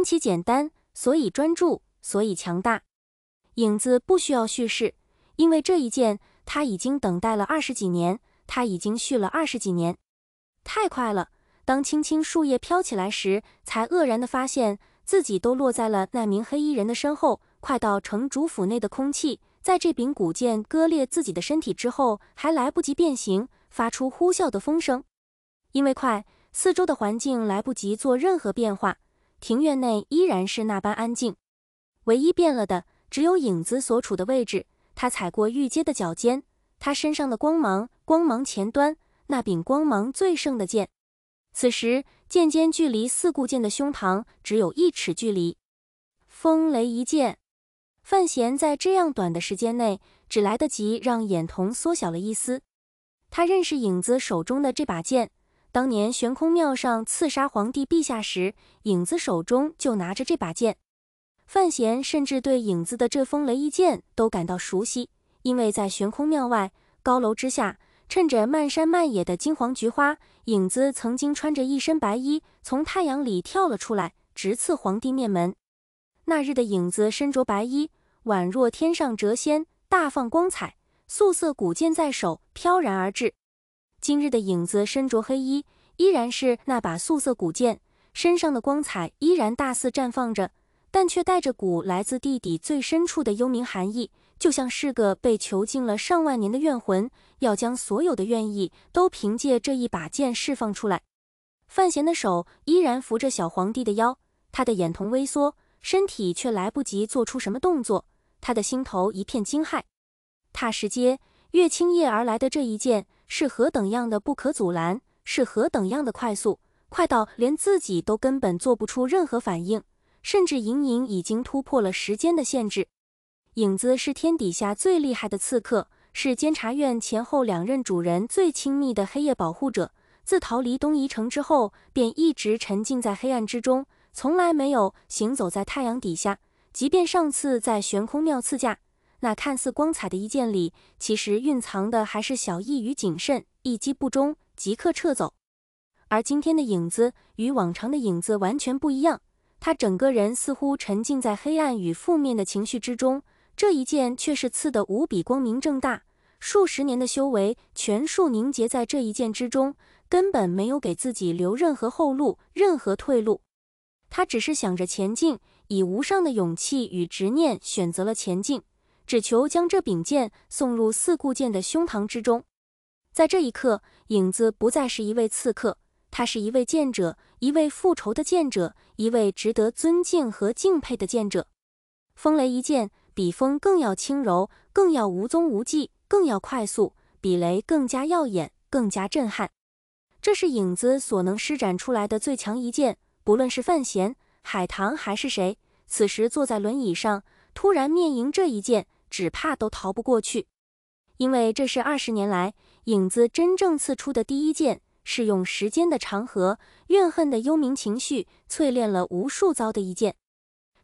因其简单，所以专注，所以强大。影子不需要叙事，因为这一剑他已经等待了二十几年，他已经蓄了二十几年。太快了！当青青树叶飘起来时，才愕然地发现自己都落在了那名黑衣人的身后。快到城主府内的空气，在这柄古剑割裂自己的身体之后，还来不及变形，发出呼啸的风声。因为快，四周的环境来不及做任何变化。庭院内依然是那般安静，唯一变了的只有影子所处的位置。他踩过玉阶的脚尖，他身上的光芒，光芒前端那柄光芒最盛的剑。此时剑尖距离四顾剑的胸膛只有一尺距离。风雷一剑，范闲在这样短的时间内只来得及让眼瞳缩小了一丝。他认识影子手中的这把剑。当年悬空庙上刺杀皇帝陛下时，影子手中就拿着这把剑。范闲甚至对影子的这风雷一剑都感到熟悉，因为在悬空庙外高楼之下，趁着漫山漫野的金黄菊花，影子曾经穿着一身白衣，从太阳里跳了出来，直刺皇帝面门。那日的影子身着白衣，宛若天上谪仙，大放光彩，素色古剑在手，飘然而至。今日的影子身着黑衣，依然是那把素色古剑，身上的光彩依然大肆绽放着，但却带着股来自地底最深处的幽冥寒意，就像是个被囚禁了上万年的怨魂，要将所有的怨意都凭借这一把剑释放出来。范闲的手依然扶着小皇帝的腰，他的眼瞳微缩，身体却来不及做出什么动作，他的心头一片惊骇。踏石阶，越青叶而来的这一剑。是何等样的不可阻拦，是何等样的快速，快到连自己都根本做不出任何反应，甚至隐隐已经突破了时间的限制。影子是天底下最厉害的刺客，是监察院前后两任主人最亲密的黑夜保护者。自逃离东夷城之后，便一直沉浸在黑暗之中，从来没有行走在太阳底下。即便上次在悬空庙刺驾。那看似光彩的一剑里，其实蕴藏的还是小意与谨慎。一击不中，即刻撤走。而今天的影子与往常的影子完全不一样，他整个人似乎沉浸在黑暗与负面的情绪之中。这一剑却是刺得无比光明正大，数十年的修为全数凝结在这一剑之中，根本没有给自己留任何后路、任何退路。他只是想着前进，以无上的勇气与执念选择了前进。只求将这柄剑送入四顾剑的胸膛之中。在这一刻，影子不再是一位刺客，他是一位剑者，一位复仇的剑者，一位值得尊敬和敬佩的剑者。风雷一剑，比风更要轻柔，更要无踪无迹，更要快速；比雷更加耀眼，更加震撼。这是影子所能施展出来的最强一剑。不论是范闲、海棠还是谁，此时坐在轮椅上，突然面迎这一剑。只怕都逃不过去，因为这是二十年来影子真正刺出的第一剑，是用时间的长河、怨恨的幽冥情绪淬炼了无数遭的一剑，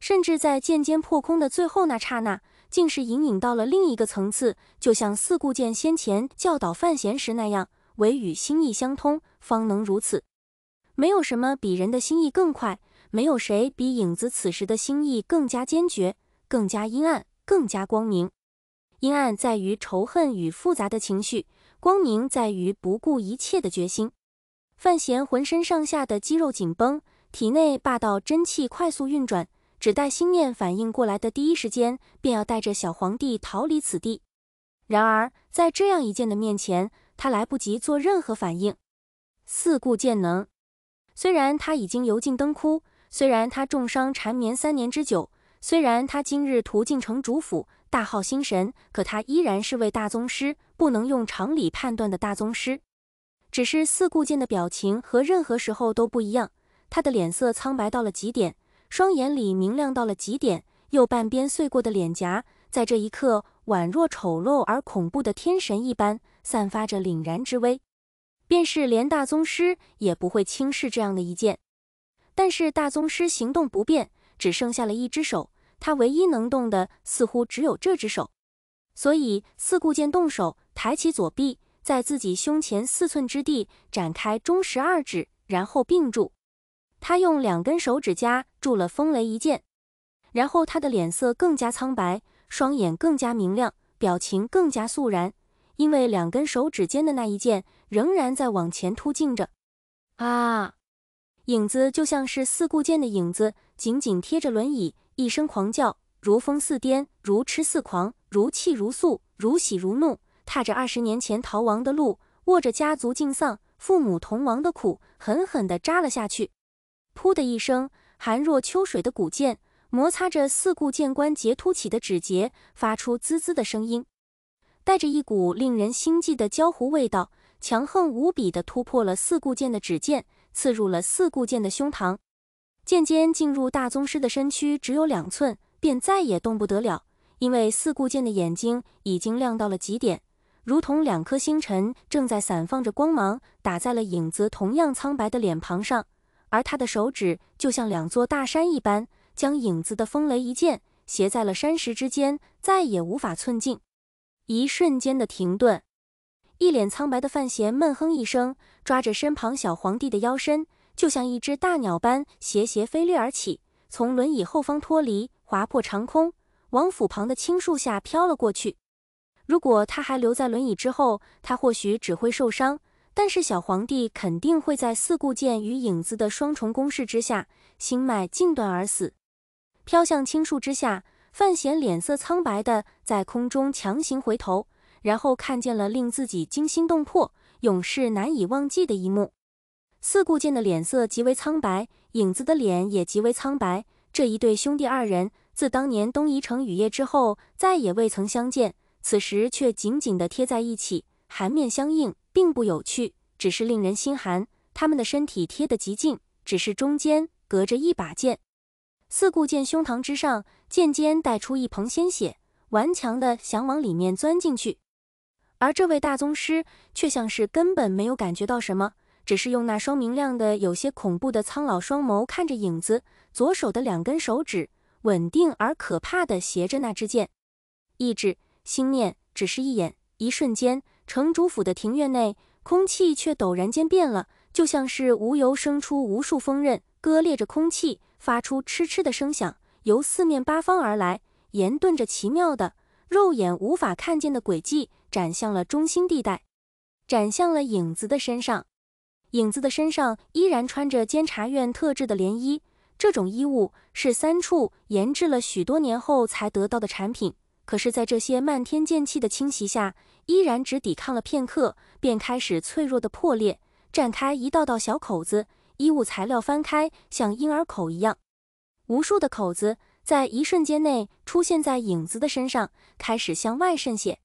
甚至在剑尖破空的最后那刹那，竟是隐隐到了另一个层次，就像四顾剑先前教导范闲时那样，唯与心意相通，方能如此。没有什么比人的心意更快，没有谁比影子此时的心意更加坚决、更加阴暗。更加光明，阴暗在于仇恨与复杂的情绪；光明在于不顾一切的决心。范闲浑身上下的肌肉紧绷，体内霸道真气快速运转，只待心念反应过来的第一时间，便要带着小皇帝逃离此地。然而，在这样一剑的面前，他来不及做任何反应。四顾剑能，虽然他已经油尽灯枯，虽然他重伤缠绵三年之久。虽然他今日途径城主府，大耗心神，可他依然是位大宗师，不能用常理判断的大宗师。只是四顾剑的表情和任何时候都不一样，他的脸色苍白到了极点，双眼里明亮到了极点，右半边碎过的脸颊在这一刻宛若丑陋而恐怖的天神一般，散发着凛然之威，便是连大宗师也不会轻视这样的一剑。但是大宗师行动不便，只剩下了一只手。他唯一能动的似乎只有这只手，所以四顾剑动手抬起左臂，在自己胸前四寸之地展开中十二指，然后并住。他用两根手指夹住了风雷一剑，然后他的脸色更加苍白，双眼更加明亮，表情更加肃然，因为两根手指间的那一剑仍然在往前突进着。啊，影子就像是四顾剑的影子，紧紧贴着轮椅。一声狂叫，如疯似癫，如痴似狂，如泣如诉，如喜如怒，踏着二十年前逃亡的路，握着家族尽丧、父母同亡的苦，狠狠地扎了下去。噗的一声，寒若秋水的古剑摩擦着四顾剑关节凸起的指节，发出滋滋的声音，带着一股令人心悸的焦糊味道，强横无比地突破了四顾剑的指剑，刺入了四顾剑的胸膛。剑尖进入大宗师的身躯只有两寸，便再也动不得了。因为四顾剑的眼睛已经亮到了极点，如同两颗星辰正在散放着光芒，打在了影子同样苍白的脸庞上。而他的手指就像两座大山一般，将影子的风雷一剑斜在了山石之间，再也无法寸进。一瞬间的停顿，一脸苍白的范闲闷哼一声，抓着身旁小皇帝的腰身。就像一只大鸟般斜斜飞掠而起，从轮椅后方脱离，划破长空，往府旁的青树下飘了过去。如果他还留在轮椅之后，他或许只会受伤；但是小皇帝肯定会在四顾剑与影子的双重攻势之下，心脉尽断而死。飘向青树之下，范闲脸色苍白的在空中强行回头，然后看见了令自己惊心动魄、永世难以忘记的一幕。四顾剑的脸色极为苍白，影子的脸也极为苍白。这一对兄弟二人，自当年东夷城雨夜之后，再也未曾相见。此时却紧紧地贴在一起，寒面相映，并不有趣，只是令人心寒。他们的身体贴得极近，只是中间隔着一把剑。四顾剑胸膛之上，剑尖带出一捧鲜血，顽强的想往里面钻进去，而这位大宗师却像是根本没有感觉到什么。只是用那双明亮的、有些恐怖的苍老双眸看着影子，左手的两根手指稳定而可怕的斜着那支箭，意志心念，只是一眼，一瞬间，城主府的庭院内空气却陡然间变了，就像是无由生出无数风刃割裂着空气，发出嗤嗤的声响，由四面八方而来，沿顿着奇妙的肉眼无法看见的轨迹，斩向了中心地带，斩向了影子的身上。影子的身上依然穿着监察院特制的连衣，这种衣物是三处研制了许多年后才得到的产品。可是，在这些漫天剑气的侵袭下，依然只抵抗了片刻，便开始脆弱的破裂，绽开一道道小口子，衣物材料翻开，像婴儿口一样，无数的口子在一瞬间内出现在影子的身上，开始向外渗血。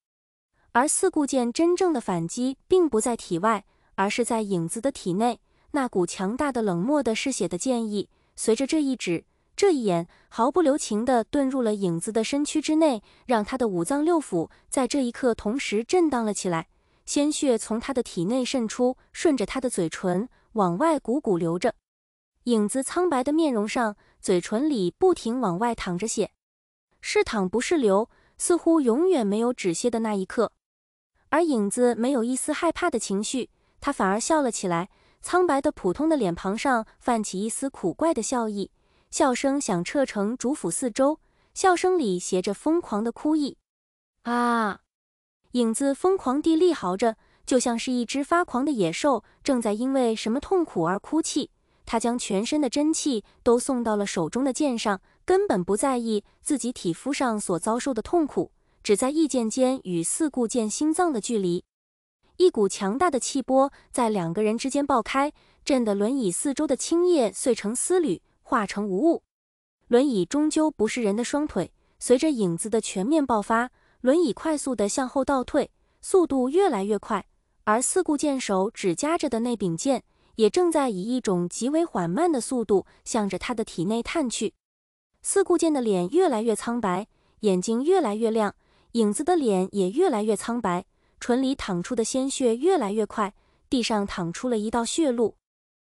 而四顾剑真正的反击，并不在体外。而是在影子的体内，那股强大的、冷漠的、嗜血的剑意，随着这一指、这一眼，毫不留情地遁入了影子的身躯之内，让他的五脏六腑在这一刻同时震荡了起来。鲜血从他的体内渗出，顺着他的嘴唇往外汩汩流着。影子苍白的面容上，嘴唇里不停往外淌着血，是淌不是流，似乎永远没有止歇的那一刻。而影子没有一丝害怕的情绪。他反而笑了起来，苍白的普通的脸庞上泛起一丝古怪的笑意，笑声响彻城主府四周，笑声里携着疯狂的哭意。啊！影子疯狂地厉嚎着，就像是一只发狂的野兽，正在因为什么痛苦而哭泣。他将全身的真气都送到了手中的剑上，根本不在意自己体肤上所遭受的痛苦，只在意剑尖与四顾剑心脏的距离。一股强大的气波在两个人之间爆开，震得轮椅四周的青叶碎成丝缕，化成无物。轮椅终究不是人的双腿，随着影子的全面爆发，轮椅快速地向后倒退，速度越来越快。而四顾剑手指夹着的那柄剑，也正在以一种极为缓慢的速度，向着他的体内探去。四顾剑的脸越来越苍白，眼睛越来越亮，影子的脸也越来越苍白。唇里淌出的鲜血越来越快，地上淌出了一道血路。